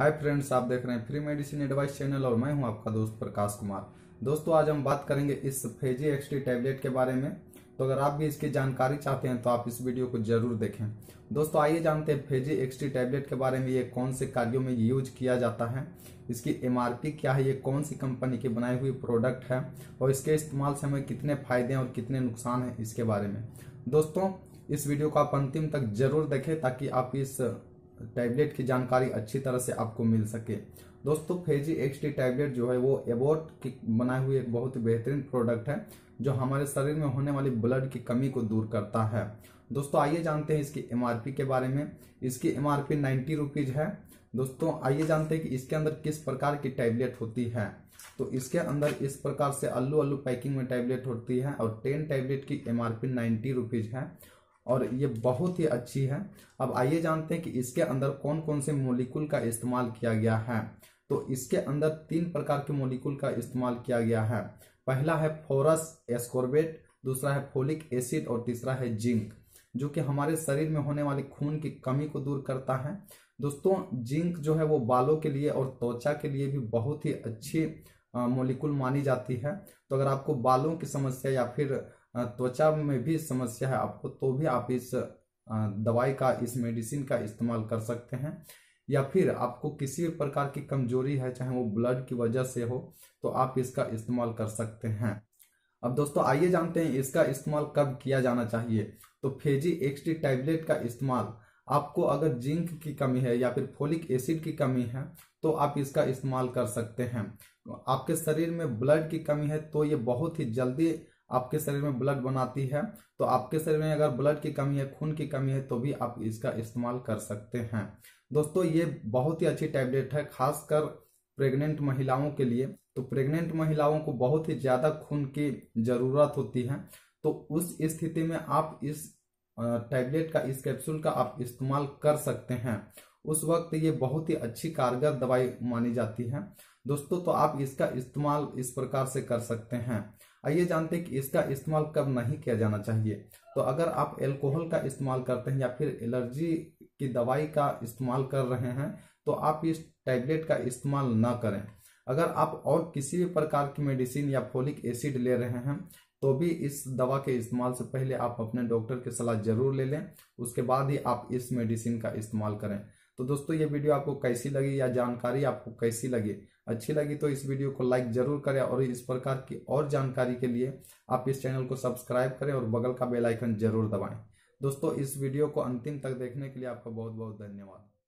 hi friends आप देख रहे हैं फ्री मेडिसिन एडवाइस चैनल और मैं हूं आपका दोस्त प्रकाश कुमार दोस्तों आज हम बात करेंगे इस फेजी एक्सटी टैबलेट के बारे में तो अगर आप भी इसकी जानकारी चाहते हैं तो आप इस वीडियो को जरूर देखें दोस्तों आइए जानते हैं फेजी एक्सटी टैबलेट के बारे में ये कौन से कार्यों में यूज किया जाता है इसकी एम क्या है ये कौन सी कंपनी की बनाई हुई प्रोडक्ट है और इसके इस्तेमाल से हमें कितने फायदे और कितने नुकसान हैं इसके बारे में दोस्तों इस वीडियो को आप अंतिम तक जरूर देखें ताकि आप इस टैबलेट की जानकारी अच्छी तरह से आपको मिल सके दोस्तों फेजी एक्स टी टैबलेट जो है वो एबोट की बनाई हुई एक बहुत ही बेहतरीन प्रोडक्ट है जो हमारे शरीर में होने वाली ब्लड की कमी को दूर करता है दोस्तों आइए जानते हैं इसकी एमआरपी के बारे में इसकी एमआरपी नाइन्टी रुपीज है दोस्तों आइए जानते हैं कि इसके अंदर किस प्रकार की टैबलेट होती है तो इसके अंदर इस प्रकार से अल्लू अल्लू पैकिंग में टैबलेट होती है और टेन टैबलेट की एमआरपी नाइन्टी रुपीज है और ये बहुत ही अच्छी है अब आइए जानते हैं कि इसके अंदर कौन कौन से मोलिकुल का इस्तेमाल किया गया है तो इसके अंदर तीन प्रकार के मोलिकुल का इस्तेमाल किया गया है पहला है फोरस एस्कोरबेट दूसरा है फोलिक एसिड और तीसरा है जिंक जो कि हमारे शरीर में होने वाली खून की कमी को दूर करता है दोस्तों जिंक जो है वो बालों के लिए और त्वचा के लिए भी बहुत ही अच्छी मोलिकुल मानी जाती है तो अगर आपको बालों की समस्या या फिर त्वचा में भी समस्या है आपको तो भी आप इस दवाई का इस मेडिसिन का इस्तेमाल कर सकते हैं या फिर आपको किसी प्रकार की कमजोरी है चाहे वो ब्लड की वजह से हो तो आप इसका इस्तेमाल कर सकते हैं अब दोस्तों आइए जानते हैं इसका इस्तेमाल कब किया जाना चाहिए तो फेजी एक्सटी टैबलेट का इस्तेमाल आपको अगर जिंक की कमी है या फिर फोलिक एसिड की कमी है तो आप इसका इस्तेमाल कर सकते हैं आपके शरीर में ब्लड की कमी है तो ये बहुत ही जल्दी आपके शरीर में ब्लड बनाती है तो आपके शरीर में अगर ब्लड की कमी है खून की कमी है तो भी आप इसका इस्तेमाल कर सकते हैं दोस्तों ये बहुत ही अच्छी टैबलेट है खासकर प्रेग्नेंट महिलाओं के लिए तो प्रेग्नेंट महिलाओं को बहुत ही ज़्यादा खून की ज़रूरत होती है तो उस स्थिति में आप इस टैबलेट का इस कैप्सूल का आप इस्तेमाल कर सकते हैं उस वक्त ये बहुत ही अच्छी कारगर दवाई मानी जाती है दोस्तों तो आप इसका इस्तेमाल इस प्रकार से कर सकते हैं आइए जानते हैं कि इसका इस्तेमाल कब नहीं किया जाना चाहिए तो अगर आप एल्कोहल का इस्तेमाल करते हैं या फिर एलर्जी की दवाई का इस्तेमाल कर रहे हैं तो आप इस टैबलेट का इस्तेमाल न करें अगर आप और किसी भी प्रकार की मेडिसिन या फोलिक एसिड ले रहे हैं तो भी इस दवा के इस्तेमाल से पहले आप अपने डॉक्टर की सलाह जरूर ले लें उसके बाद ही आप इस मेडिसिन का इस्तेमाल करें तो दोस्तों ये वीडियो आपको कैसी लगी या जानकारी आपको कैसी लगी अच्छी लगी तो इस वीडियो को लाइक जरूर करें और इस प्रकार की और जानकारी के लिए आप इस चैनल को सब्सक्राइब करें और बगल का बेलाइकन जरूर दबाएं दोस्तों इस वीडियो को अंतिम तक देखने के लिए आपका बहुत बहुत धन्यवाद